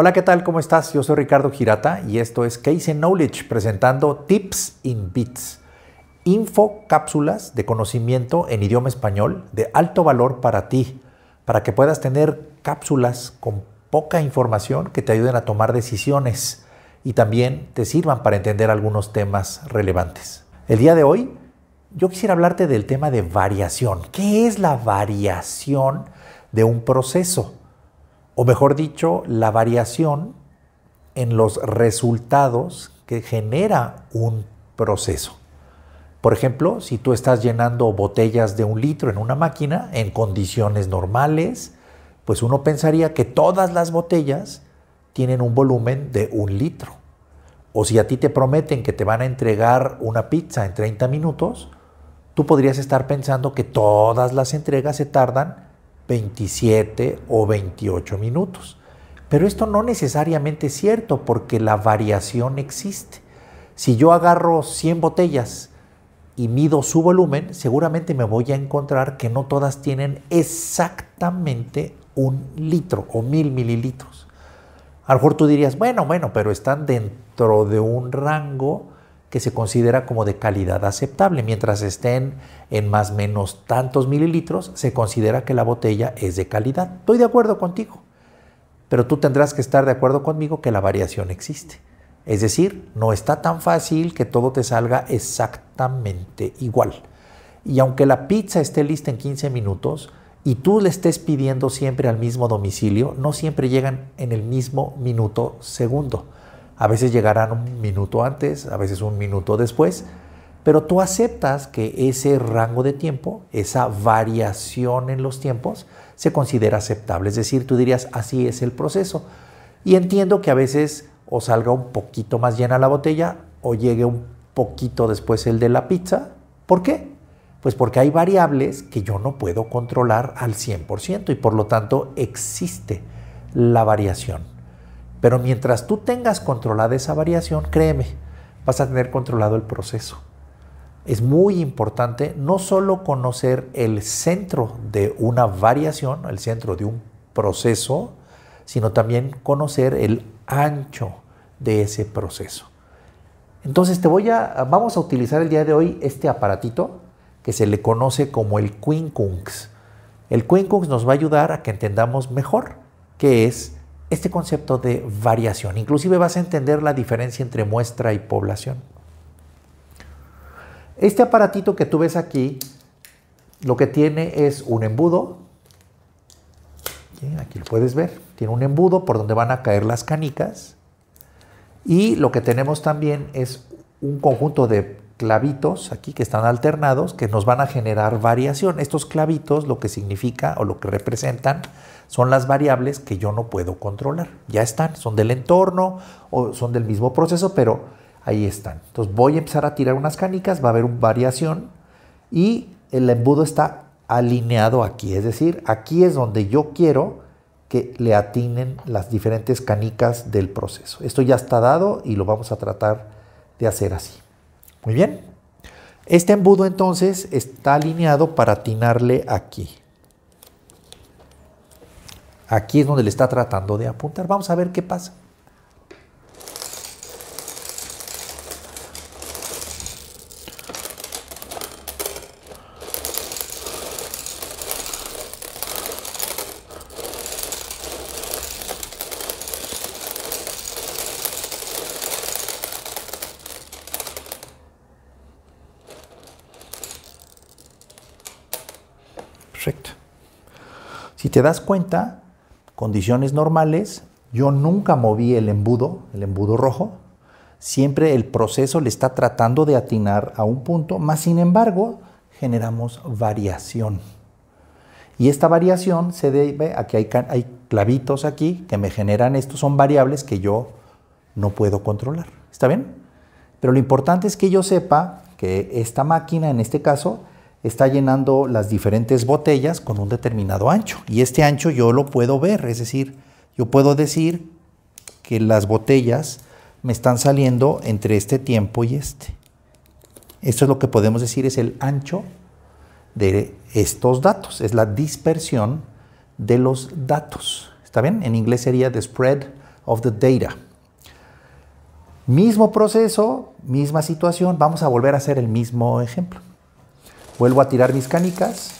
Hola, ¿qué tal? ¿Cómo estás? Yo soy Ricardo Girata y esto es Case Knowledge presentando Tips in Bits, info cápsulas de conocimiento en idioma español de alto valor para ti, para que puedas tener cápsulas con poca información que te ayuden a tomar decisiones y también te sirvan para entender algunos temas relevantes. El día de hoy yo quisiera hablarte del tema de variación. ¿Qué es la variación de un proceso? o mejor dicho, la variación en los resultados que genera un proceso. Por ejemplo, si tú estás llenando botellas de un litro en una máquina en condiciones normales, pues uno pensaría que todas las botellas tienen un volumen de un litro. O si a ti te prometen que te van a entregar una pizza en 30 minutos, tú podrías estar pensando que todas las entregas se tardan 27 o 28 minutos. Pero esto no necesariamente es cierto porque la variación existe. Si yo agarro 100 botellas y mido su volumen, seguramente me voy a encontrar que no todas tienen exactamente un litro o mil mililitros. A lo mejor tú dirías, bueno, bueno, pero están dentro de un rango que se considera como de calidad aceptable. Mientras estén en más o menos tantos mililitros, se considera que la botella es de calidad. Estoy de acuerdo contigo, pero tú tendrás que estar de acuerdo conmigo que la variación existe. Es decir, no está tan fácil que todo te salga exactamente igual. Y aunque la pizza esté lista en 15 minutos y tú le estés pidiendo siempre al mismo domicilio, no siempre llegan en el mismo minuto segundo. A veces llegarán un minuto antes, a veces un minuto después, pero tú aceptas que ese rango de tiempo, esa variación en los tiempos, se considera aceptable. Es decir, tú dirías, así es el proceso. Y entiendo que a veces o salga un poquito más llena la botella o llegue un poquito después el de la pizza. ¿Por qué? Pues porque hay variables que yo no puedo controlar al 100% y por lo tanto existe la variación. Pero mientras tú tengas controlada esa variación, créeme, vas a tener controlado el proceso. Es muy importante no solo conocer el centro de una variación, el centro de un proceso, sino también conocer el ancho de ese proceso. Entonces te voy a, vamos a utilizar el día de hoy este aparatito que se le conoce como el Quincunx. El Quincunx nos va a ayudar a que entendamos mejor qué es este concepto de variación. Inclusive vas a entender la diferencia entre muestra y población. Este aparatito que tú ves aquí, lo que tiene es un embudo. Aquí lo puedes ver. Tiene un embudo por donde van a caer las canicas. Y lo que tenemos también es un conjunto de clavitos aquí que están alternados que nos van a generar variación. Estos clavitos lo que significa o lo que representan son las variables que yo no puedo controlar. Ya están, son del entorno o son del mismo proceso, pero ahí están. Entonces voy a empezar a tirar unas canicas, va a haber una variación y el embudo está alineado aquí, es decir, aquí es donde yo quiero que le atinen las diferentes canicas del proceso. Esto ya está dado y lo vamos a tratar de hacer así. Muy bien. Este embudo entonces está alineado para atinarle aquí. Aquí es donde le está tratando de apuntar. Vamos a ver qué pasa. Si te das cuenta, condiciones normales, yo nunca moví el embudo, el embudo rojo. Siempre el proceso le está tratando de atinar a un punto, más sin embargo, generamos variación. Y esta variación se debe a que hay, hay clavitos aquí que me generan estos, son variables que yo no puedo controlar. ¿Está bien? Pero lo importante es que yo sepa que esta máquina, en este caso, está llenando las diferentes botellas con un determinado ancho. Y este ancho yo lo puedo ver, es decir, yo puedo decir que las botellas me están saliendo entre este tiempo y este. Esto es lo que podemos decir, es el ancho de estos datos, es la dispersión de los datos. ¿Está bien? En inglés sería the spread of the data. Mismo proceso, misma situación, vamos a volver a hacer el mismo ejemplo. Vuelvo a tirar mis canicas.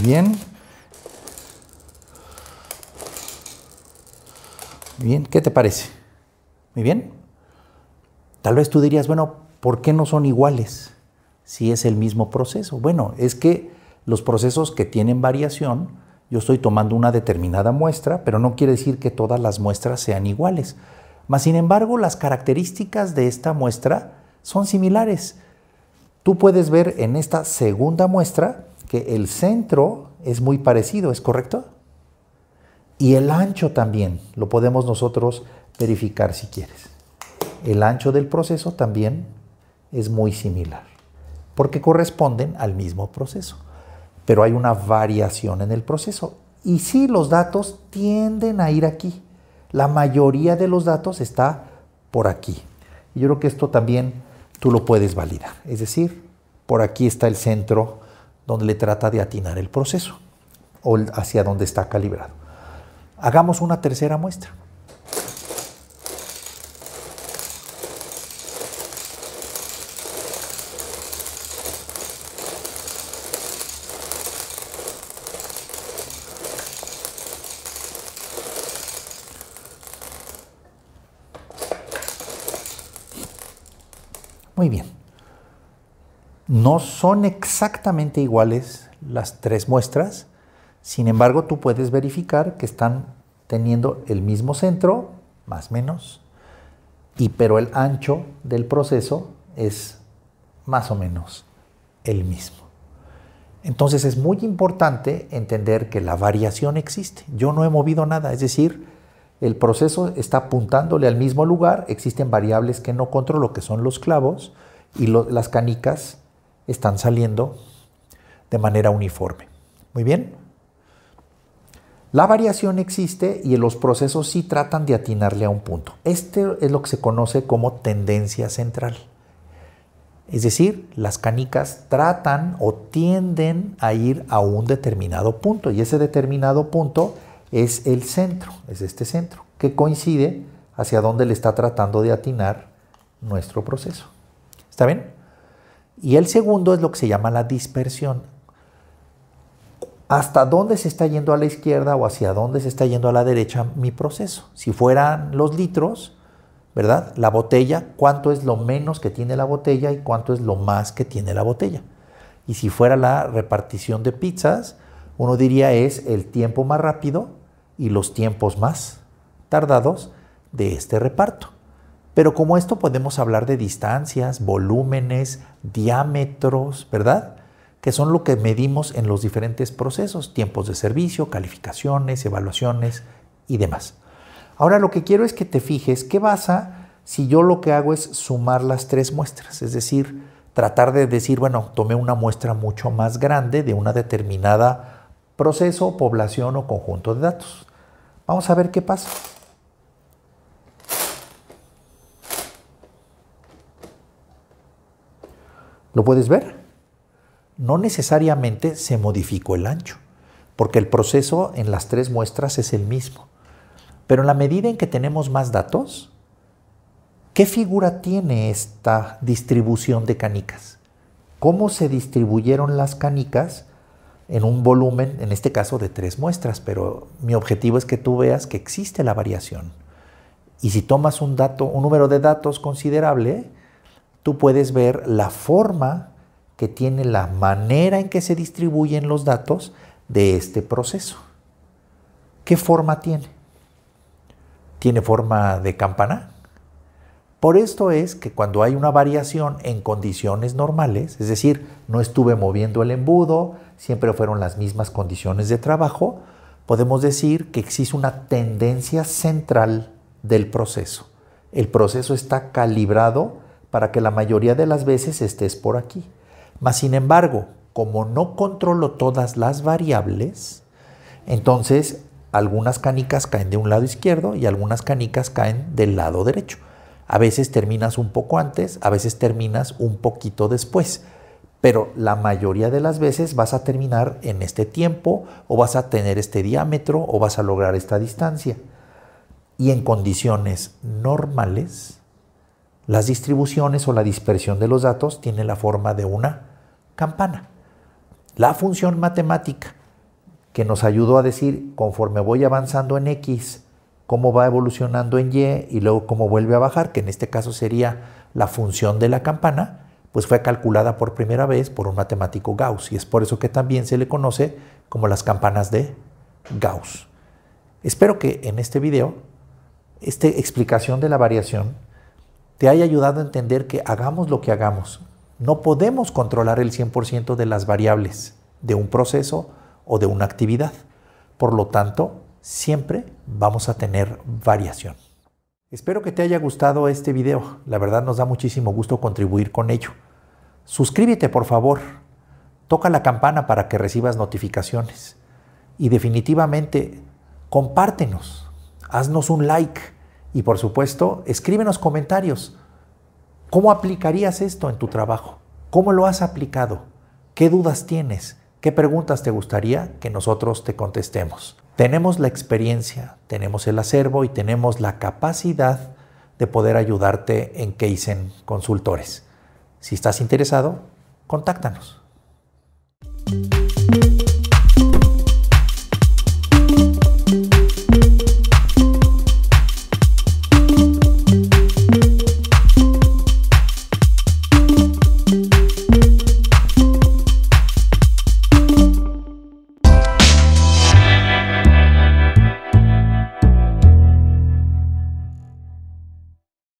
bien. bien, ¿qué te parece? Muy bien. Tal vez tú dirías, bueno, ¿Por qué no son iguales si es el mismo proceso? Bueno, es que los procesos que tienen variación, yo estoy tomando una determinada muestra, pero no quiere decir que todas las muestras sean iguales. Mas, sin embargo, las características de esta muestra son similares. Tú puedes ver en esta segunda muestra que el centro es muy parecido, ¿es correcto? Y el ancho también, lo podemos nosotros verificar si quieres. El ancho del proceso también es muy similar, porque corresponden al mismo proceso, pero hay una variación en el proceso. Y sí, los datos tienden a ir aquí. La mayoría de los datos está por aquí. yo creo que esto también tú lo puedes validar. Es decir, por aquí está el centro donde le trata de atinar el proceso o hacia donde está calibrado. Hagamos una tercera muestra. muy bien. No son exactamente iguales las tres muestras, sin embargo tú puedes verificar que están teniendo el mismo centro, más o menos, y pero el ancho del proceso es más o menos el mismo. Entonces es muy importante entender que la variación existe. Yo no he movido nada, es decir, el proceso está apuntándole al mismo lugar, existen variables que no controlo, que son los clavos, y las canicas están saliendo de manera uniforme. Muy bien. La variación existe y los procesos sí tratan de atinarle a un punto. Este es lo que se conoce como tendencia central. Es decir, las canicas tratan o tienden a ir a un determinado punto y ese determinado punto es el centro, es este centro, que coincide hacia donde le está tratando de atinar nuestro proceso. ¿Está bien? Y el segundo es lo que se llama la dispersión. ¿Hasta dónde se está yendo a la izquierda o hacia dónde se está yendo a la derecha mi proceso? Si fueran los litros, ¿verdad? La botella, ¿cuánto es lo menos que tiene la botella y cuánto es lo más que tiene la botella? Y si fuera la repartición de pizzas, uno diría es el tiempo más rápido y los tiempos más tardados de este reparto. Pero como esto podemos hablar de distancias, volúmenes, diámetros, ¿verdad? Que son lo que medimos en los diferentes procesos, tiempos de servicio, calificaciones, evaluaciones y demás. Ahora lo que quiero es que te fijes qué pasa si yo lo que hago es sumar las tres muestras, es decir, tratar de decir, bueno, tomé una muestra mucho más grande de una determinada proceso, población o conjunto de datos. Vamos a ver qué pasa. ¿Lo puedes ver? No necesariamente se modificó el ancho, porque el proceso en las tres muestras es el mismo. Pero en la medida en que tenemos más datos, ¿qué figura tiene esta distribución de canicas? ¿Cómo se distribuyeron las canicas? en un volumen, en este caso de tres muestras, pero mi objetivo es que tú veas que existe la variación. Y si tomas un número de datos considerable, tú puedes ver la forma que tiene la manera en que se distribuyen los datos de este proceso. ¿Qué forma tiene? Tiene forma de campana. Por esto es que cuando hay una variación en condiciones normales, es decir, no estuve moviendo el embudo, siempre fueron las mismas condiciones de trabajo, podemos decir que existe una tendencia central del proceso. El proceso está calibrado para que la mayoría de las veces estés por aquí. Mas, sin embargo, como no controlo todas las variables, entonces algunas canicas caen de un lado izquierdo y algunas canicas caen del lado derecho. A veces terminas un poco antes, a veces terminas un poquito después pero la mayoría de las veces vas a terminar en este tiempo o vas a tener este diámetro o vas a lograr esta distancia. Y en condiciones normales, las distribuciones o la dispersión de los datos tiene la forma de una campana. La función matemática que nos ayudó a decir conforme voy avanzando en X, cómo va evolucionando en Y y luego cómo vuelve a bajar, que en este caso sería la función de la campana, pues fue calculada por primera vez por un matemático Gauss y es por eso que también se le conoce como las campanas de Gauss. Espero que en este video, esta explicación de la variación, te haya ayudado a entender que hagamos lo que hagamos. No podemos controlar el 100% de las variables de un proceso o de una actividad. Por lo tanto, siempre vamos a tener variación. Espero que te haya gustado este video. La verdad nos da muchísimo gusto contribuir con ello. Suscríbete por favor, toca la campana para que recibas notificaciones y definitivamente compártenos, haznos un like y por supuesto escríbenos comentarios. ¿Cómo aplicarías esto en tu trabajo? ¿Cómo lo has aplicado? ¿Qué dudas tienes? ¿Qué preguntas te gustaría que nosotros te contestemos? Tenemos la experiencia, tenemos el acervo y tenemos la capacidad de poder ayudarte en Keisen Consultores. Si estás interesado, contáctanos.